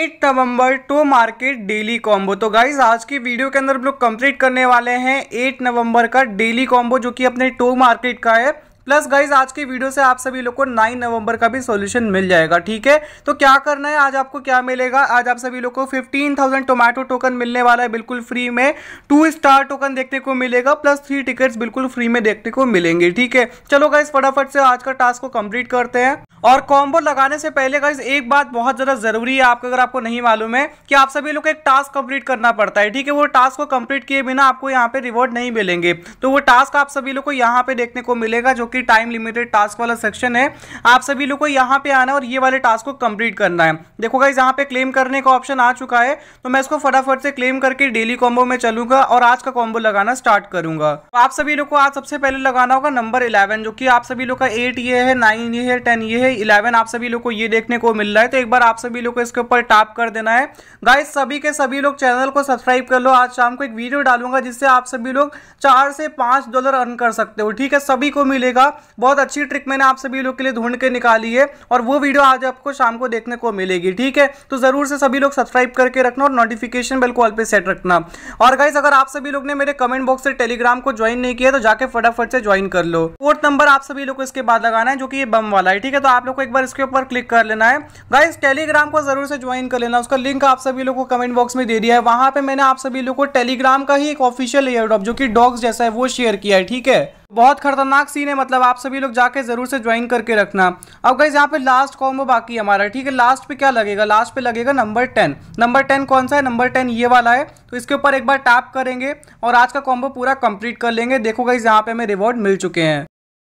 eight November Tomarket daily combo तो guys आज की वीडियो के अंदर हम लोग कंप्लीट करने वाले हैं एट नवंबर का डेली कॉम्बो जो कि अपने टू मार्केट का है प्लस गाइज आज की वीडियो से आप सभी लोग को 9 नवंबर का भी सॉल्यूशन मिल जाएगा ठीक है तो क्या करना है आज आपको क्या मिलेगा आज आप सभी लोग को 15,000 टोमेटो टोकन मिलने वाला है बिल्कुल फ्री में टू स्टार टोकन देखने को मिलेगा प्लस थ्री टिकट्स बिल्कुल फ्री में देखने को मिलेंगे ठीक है चलो गाइज फटाफट से आज का टास्क को कम्प्लीट करते हैं और कॉम्बो लगाने से पहले गाइज एक बात बहुत ज़्यादा ज़रूरी है आपको अगर आपको नहीं मालूम है कि आप सभी लोग को एक टास्क कंप्लीट करना पड़ता है ठीक है वो टास्क को कम्प्लीट किए बिना आपको यहाँ पे रिवॉर्ड नहीं मिलेंगे तो वो टास्क आप सभी लोग को यहाँ पे देखने को मिलेगा जो कि टाइम लिमिटेड टास्क वाला सेक्शन है आप सभी लोग को यहाँ पे आना और ये वाले टास्क को कंप्लीट करना है देखो गाइज यहाँ पे क्लेम करने का ऑप्शन आ चुका है तो मैं इसको फटाफट से क्लेम करके डेली कॉम्बो में चलूंगा और आज का कॉम्बो लगाना स्टार्ट करूंगा तो आप सभी लोग को आज सबसे पहले लगाना होगा नंबर इलेवन जो की आप सभी लोग का एट ये है नाइन ये है टेन ये है इलेवन आप सभी लोग को ये देखने को मिल रहा है तो एक बार आप सभी लोग को इसके ऊपर टाप कर देना है गाइज सभी के सभी लोग चैनल को सब्सक्राइब कर लो आज शाम को एक वीडियो डालूंगा जिससे आप सभी लोग चार से पांच डॉलर अर्न कर सकते हो ठीक है सभी को मिलेगा था बहुत अच्छी ट्रिक मैंने आप सभी लोग के लिए ढूंढ के निकाली है और वो वीडियो आज आपको शाम को देखने को मिलेगी ठीक है तो ज़रूर से सभी लोग सब्सक्राइब करके रखना और नोटिफिकेशन बेल को ऑल पे सेट रखना और गाइज अगर आप सभी लोग ने मेरे कमेंट बॉक्स से टेलीग्राम को ज्वाइन नहीं किया तो जाके फटाफट से ज्वाइन कर लो फोर्थ नंबर आप सभी लोग को इसके बाद लगाना है जो कि ये बम वाला है ठीक है तो आप लोग को एक बार इसके ऊपर क्लिक कर लेना है गाइज टेलीग्राम को जरूर से ज्वाइन कर लेना उसका लिंक आप सभी लोग को कमेंट बॉक्स में दे दिया है वहां पर मैंने आप सभी लोग को टेलीग्राम का ही एक ऑफिशियल एयर जो कि डॉग्स जैसा है वो शेयर किया है ठीक है बहुत खतरनाक सीन है मतलब आप सभी लोग जाके ज़रूर से ज्वाइन करके रखना अब गाइज यहाँ पे लास्ट कॉम्बो बाकी हमारा ठीक है लास्ट पे क्या लगेगा लास्ट पे लगेगा नंबर टेन नंबर टेन कौन सा है नंबर टेन ये वाला है तो इसके ऊपर एक बार टैप करेंगे और आज का कॉम्बो पूरा कंप्लीट कर लेंगे देखो गाइज यहाँ पे हमें रिवॉर्ड मिल चुके हैं